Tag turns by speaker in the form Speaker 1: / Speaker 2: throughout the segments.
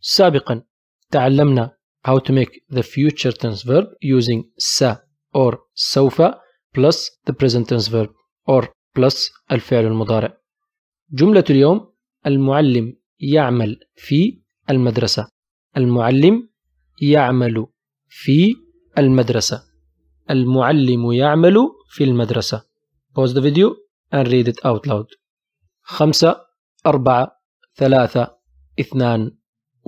Speaker 1: سابقا تعلمنا how to make the future tense verb using س or سوف plus the present tense verb or plus الفعل المضارع جملة اليوم المعلم يعمل في المدرسة المعلم يعمل في المدرسة المعلم يعمل في المدرسة pause the video and read it out loud خمسة أربعة ثلاثة اثنان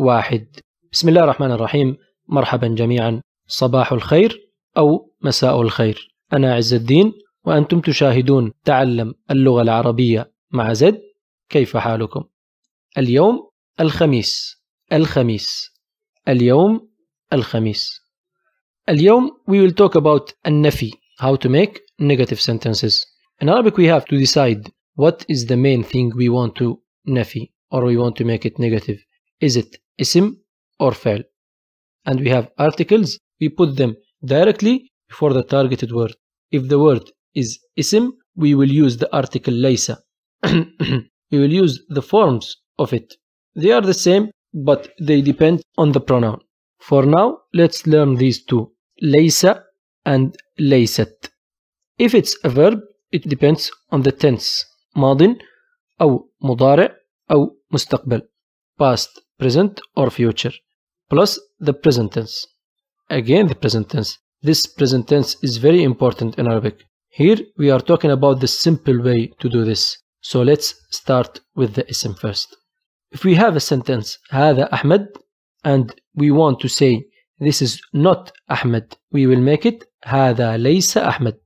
Speaker 1: واحد بسم الله الرحمن الرحيم مرحبا جميعا صباح الخير أو مساء الخير أنا عز الدين وأنتم تشاهدون تعلم اللغة العربية مع زد كيف حالكم اليوم الخميس الخميس اليوم الخميس اليوم we will talk about النفي how to make negative sentences in Arabic we have to decide what is the main thing we want to نفي or we want to make it negative Is it ism or fail? And we have articles, we put them directly before the targeted word. If the word is ism, we will use the article laysa. we will use the forms of it. They are the same, but they depend on the pronoun. For now, let's learn these two, laysa and laysat. If it's a verb, it depends on the tense, mādin, or مضارع or mustaqbal past present or future, plus the present tense. Again, the present tense. This present tense is very important in Arabic. Here we are talking about the simple way to do this. So let's start with the ism first. If we have a sentence, هذا Ahmed, and we want to say this is not Ahmed, we will make it هذا ليس Ahmed.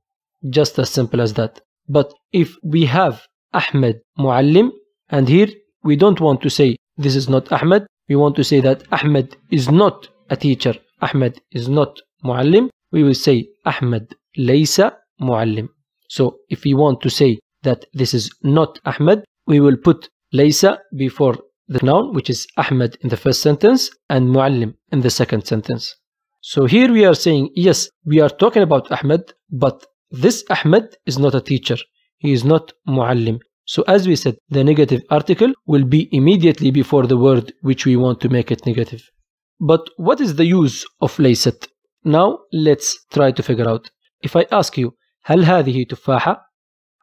Speaker 1: Just as simple as that. But if we have Ahmed Muallim, and here we don't want to say this is not Ahmed. We want to say that Ahmed is not a teacher. Ahmed is not muallim. We will say Ahmed laysa muallim. So if we want to say that this is not Ahmed, we will put laysa before the noun, which is Ahmed in the first sentence and muallim in the second sentence. So here we are saying, yes, we are talking about Ahmed, but this Ahmed is not a teacher. He is not muallim. So as we said, the negative article will be immediately before the word which we want to make it negative. But what is the use of ليست? Now let's try to figure out. If I ask you هل هذه تفاحة?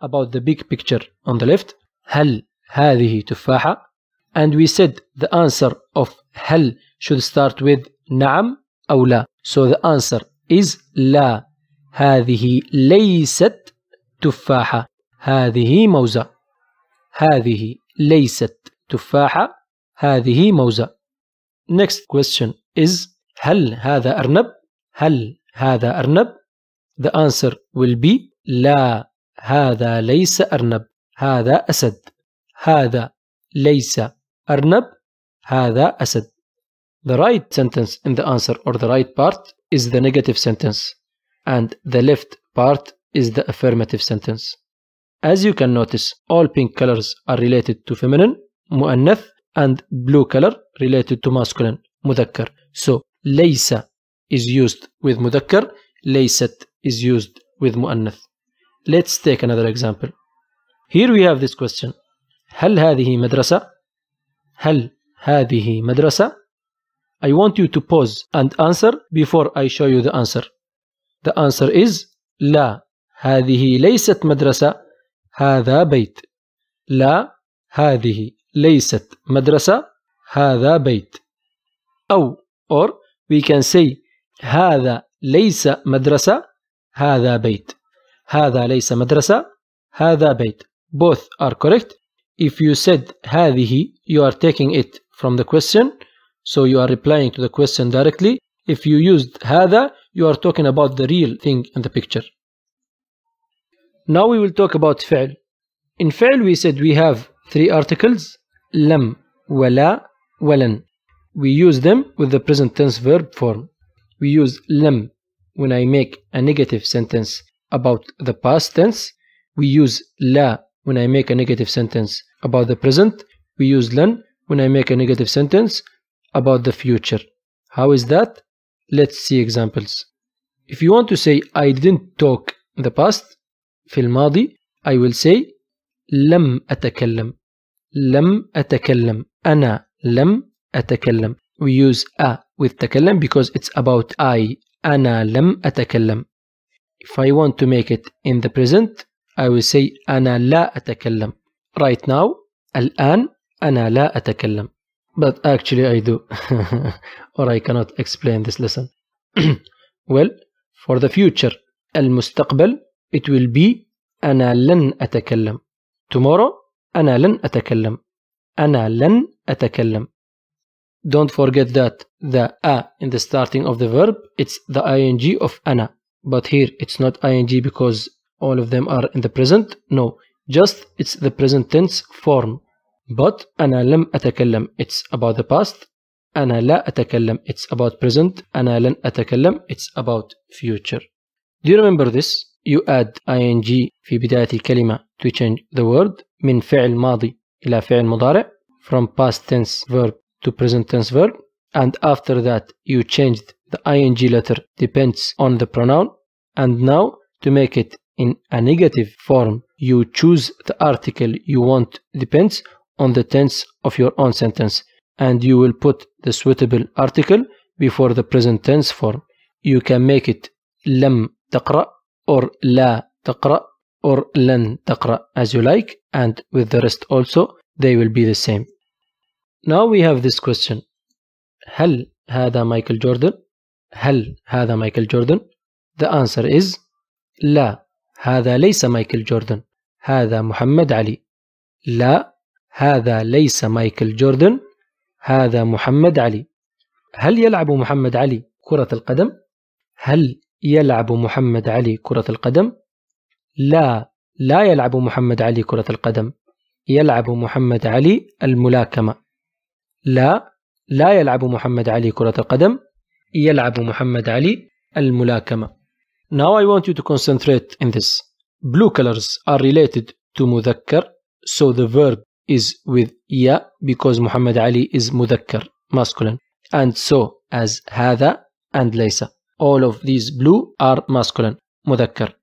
Speaker 1: About the big picture on the left. هل هذه تفاحة? And we said the answer of هل should start with نعم أو لا. So the answer is لا. هذه ليست تفاحة. هذه موزة. هذه ليست تفاحة هذه موزة next question is هل هذا أرنب؟ هل هذا أرنب؟ the answer will be لا هذا ليس أرنب هذا أسد هذا ليس أرنب هذا أسد The right sentence in the answer or the right part is the negative sentence and the left part is the affirmative sentence As you can notice, all pink colors are related to feminine, muannath, and blue color related to masculine, mudakkar. So, laysa is used with mudakkar, laysat is used with muannath. Let's take another example. Here we have this question. هل هذه مدرسة؟ هل هذه مدرسة؟ I want you to pause and answer before I show you the answer. The answer is لا هذه ليست مدرسة هذا بيت لا هذه ليست مدرسة هذا بيت أو or we can say هذا ليس مدرسة هذا بيت هذا ليس مدرسة هذا بيت both are correct if you said هذه you are taking it from the question so you are replying to the question directly if you used هذا you are talking about the real thing in the picture Now we will talk about فعل. In فعل we said we have three articles لم ولا ولن. We use them with the present tense verb form. We use لم when I make a negative sentence about the past tense. We use لا when I make a negative sentence about the present. We use لن when I make a negative sentence about the future. How is that? Let's see examples. If you want to say I didn't talk in the past, في الماضي I will say لم أتكلم لم أتكلم أنا لم أتكلم We use a with تكلم because it's about I أنا لم أتكلم If I want to make it in the present I will say أنا لا أتكلم Right now الآن أنا لا أتكلم But actually I do or I cannot explain this lesson Well for the future المستقبل it will be أنا لن أتكلم. Tomorrow أنا لن أتكلم. أنا لن أتكلم. Don't forget that the a in the starting of the verb it's the ing of أنا. But here it's not ing because all of them are in the present. No, just it's the present tense form. But أنا لم أتكلم it's about the past. أنا لا أتكلم it's about present. أنا لن أتكلم it's about future. Do you remember this? you add ing في بداية الكلمة to change the word من فعل ماضي إلى فعل مضارع from past tense verb to present tense verb and after that you changed the ing letter depends on the pronoun and now to make it in a negative form you choose the article you want depends on the tense of your own sentence and you will put the suitable article before the present tense form you can make it لم تقرأ or لا تقرأ or لن تقرأ as you like and with the rest also they will be the same. Now we have this question. هل هذا مايكل جوردن؟ هل هذا مايكل جوردن؟ The answer is لا هذا ليس مايكل جوردن هذا محمد علي لا هذا ليس مايكل جوردن هذا محمد علي هل يلعب محمد علي كرة القدم؟ هل يلعب محمد علي كرة القدم لا لا يلعب محمد علي كرة القدم يلعب محمد علي الملاكمة لا لا يلعب محمد علي كرة القدم يلعب محمد علي الملاكمة Now I want you to concentrate in this. Blue colors are related to مذكر so the verb is with ya because Muhammad Ali is مذكر masculine and so as هذا and ليس all of these blue are masculine مذكر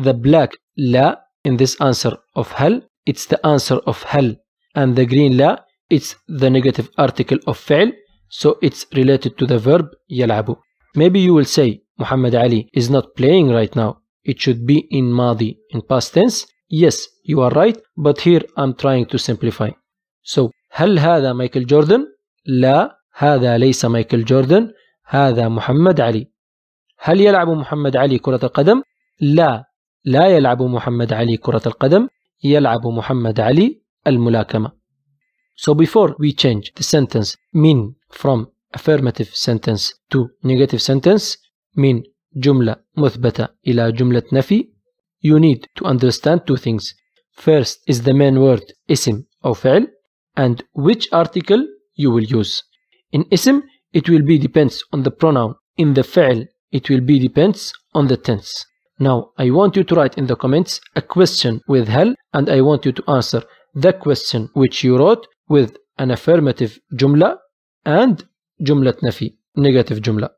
Speaker 1: the black لا in this answer of هل it's the answer of هل and the green لا it's the negative article of فعل so it's related to the verb يلعب maybe you will say Muhammad Ali is not playing right now it should be in madi in past tense yes you are right but here I'm trying to simplify so هل هذا مايكل جوردن لا هذا ليس مايكل جوردن هذا محمد علي هل يلعب محمد علي كرة القدم؟ لا لا يلعب محمد علي كرة القدم يلعب محمد علي الملاكمة So before we change the sentence من from affirmative sentence to negative sentence من جملة مثبتة إلى جملة نفي you need to understand two things first is the main word اسم أو فعل and which article you will use in اسم it will be depends on the pronoun in the فعل It will be depends on the tense. Now, I want you to write in the comments a question with hell and I want you to answer the question which you wrote with an affirmative jumla and jumlat nafi, negative jumla.